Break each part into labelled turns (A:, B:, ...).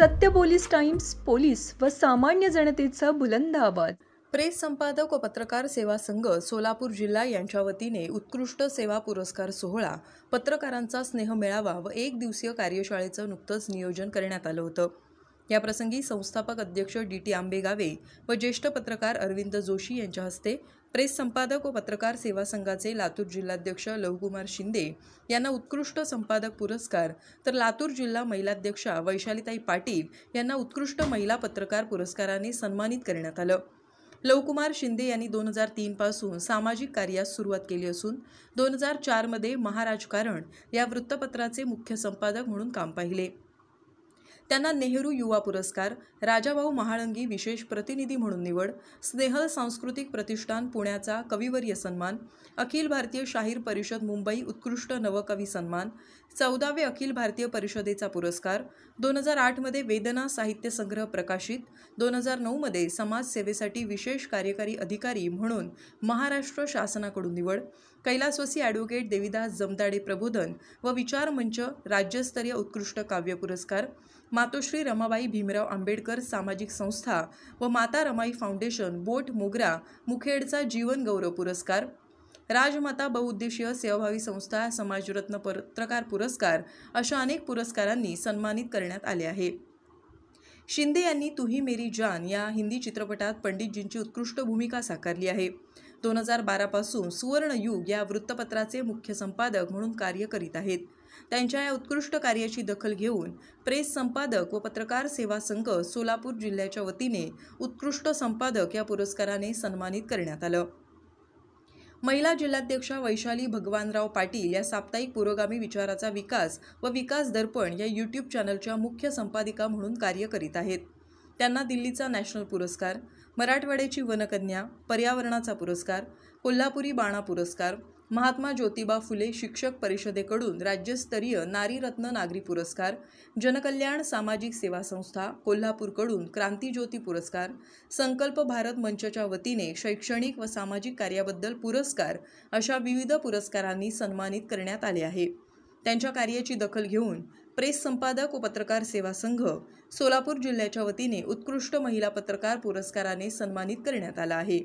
A: सत्य police times police व सामान्य जनतेचा बुलंद आवाज प्रेस संपादक व पत्रकार सेवा संघ सोलापूर जिल्हा यांच्या वतीने उत्कृष्ट सेवा पुरस्कार सोहळा पत्रकारांचा स्नेह मेळावा व एक दिवसीय कार्यशाळेचं नुकतंच नियोजन करण्यात आलं होतं याप्रसंगी संस्थापक अध्यक्ष डी टी आंबेगावे व ज्येष्ठ पत्रकार अरविंद जोशी यांच्या हस्ते प्रेस संपादक व पत्रकार सेवा संघाचे लातूर जिल्हाध्यक्ष लवकुमार शिंदे यांना उत्कृष्ट संपादक पुरस्कार तर लातूर जिल्हा महिलाध्यक्षा वैशालीताई पाटील यांना उत्कृष्ट महिला पत्रकार पुरस्काराने सन्मानित करण्यात आलं लवकुमार शिंदे यांनी दोन हजार तीनपासून सामाजिक कार्यास सुरुवात केली असून दोन हजार चारमध्ये महाराजकारण या वृत्तपत्राचे मुख्य संपादक म्हणून काम पाहिले त्यांना नेहरू युवा पुरस्कार राजाभाऊ महाळंगी विशेष प्रतिनिधी म्हणून निवड स्नेहल सांस्कृतिक प्रतिष्ठान पुण्याचा कविवर्य सन्मान अखिल भारतीय शाहीर परिषद मुंबई उत्कृष्ट नवकवी सन्मान चौदावे अखिल भारतीय परिषदेचा पुरस्कार दोन हजार आठमध्ये वेदना साहित्य संग्रह प्रकाशित दोन हजार नऊमध्ये समाजसेवेसाठी विशेष कार्यकारी अधिकारी म्हणून महाराष्ट्र शासनाकडून निवड कैलासवसी ॲडव्होकेट देविदास जमदाडे प्रबोधन व विचार मंच राज्यस्तरीय उत्कृष्ट काव्य पुरस्कार मातोश्री रमाबाई भीमराव आंबेडकर सामाजिक संस्था व माता रमाई फाउंडेशन बोट मोगरा मुखेडचा जीवन गौरव पुरस्कार राजमाता बहुउद्देशीय सेवाभावी संस्था समाजरत्न पत्रकार पुरस्कार अशा अनेक पुरस्कारांनी सन्मानित करण्यात आले आहे शिंदे यांनी तुही मेरी जान या हिंदी चित्रपटात पंडितजींची उत्कृष्ट भूमिका साकारली आहे दोन हजार बारापासून सुवर्णयुग या वृत्तपत्राचे मुख्य संपादक म्हणून कार्य करीत आहेत त्यांच्या या उत्कृष्ट कार्याची दखल घेऊन प्रेस संपादक व पत्रकार सेवा संघ सोलापूर जिल्ह्याच्या वतीने उत्कृष्ट संपादक या पुरस्काराने सन्मानित करण्यात आलं महिला जिल्हाध्यक्षा वैशाली भगवानराव पाटील या साप्ताहिक पुरोगामी विचाराचा विकास व विकास दर्पण या यूट्यूब चॅनलच्या मुख्य संपादिका म्हणून कार्य करीत आहेत त्यांना दिल्लीचा नॅशनल पुरस्कार मराठवाड्याची वनकन्या पर्यावरणाचा पुरस्कार कोल्हापुरी बाणा पुरस्कार महात्मा ज्योतिबा फुले शिक्षक परिषदेकडून राज्यस्तरीय नारीरत्न नागरी पुरस्कार जनकल्याण सामाजिक सेवा संस्था कोल्हापूरकडून क्रांतीज्योती पुरस्कार संकल्प भारत मंचच्या वतीने शैक्षणिक व सामाजिक कार्याबद्दल पुरस्कार अशा विविध पुरस्कारांनी सन्मानित करण्यात आले आहे त्यांच्या कार्याची दखल घेऊन प्रेस संपादक व पत्रकार सेवा संघ सोलापूर जिल्ह्याच्या वतीने उत्कृष्ट महिला पत्रकार पुरस्काराने सन्मानित करण्यात आला आहे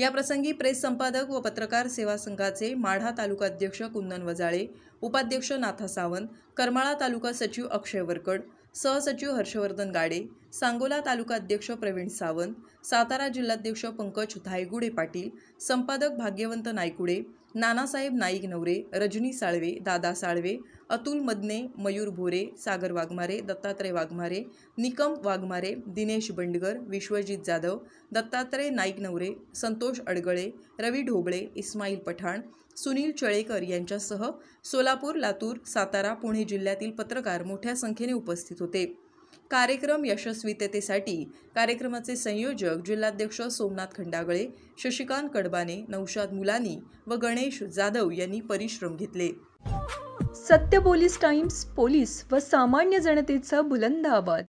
A: याप्रसंगी प्रेस संपादक व पत्रकार सेवा संघाचे माढा तालुका अध्यक्ष कुंदन वजाळे उपाध्यक्ष नाथा सावंत करमाळा तालुका सचिव अक्षय वरकड सहसचिव हर्षवर्धन गाडे सांगोला तालुका अध्यक्ष प्रवीण सावंत सातारा जिल्हाध्यक्ष पंकज धायगुडे पाटील संपादक भाग्यवंत नायकुडे नानासाहेब नाईक नवरे रजनी साळवे दादा साळवे अतुल मदने मयूर भोरे सागर वाघमारे दत्तात्रय वाघमारे निकम वाघमारे दिनेश बंडगर विश्वजित जाधव दत्तात्रय नाईक नवरे संतोष अडगळे रवी ढोबळे इस्माईल पठाण सुनील चळेकर यांच्यासह सोलापूर लातूर सातारा पुणे जिल्ह्यातील पत्रकार मोठ्या संख्येने उपस्थित होते कार्यक्रम यशस्वीततेसाठी कार्यक्रमाचे संयोजक जिल्हाध्यक्ष सोमनाथ खंडागळे शशिकांत कडबाने नौशाद मुलानी व गणेश जाधव यांनी परिश्रम घेतले सत्य पोलीस टाइम्स पोलीस व सामान्य जनतेचा बुलंद आवाज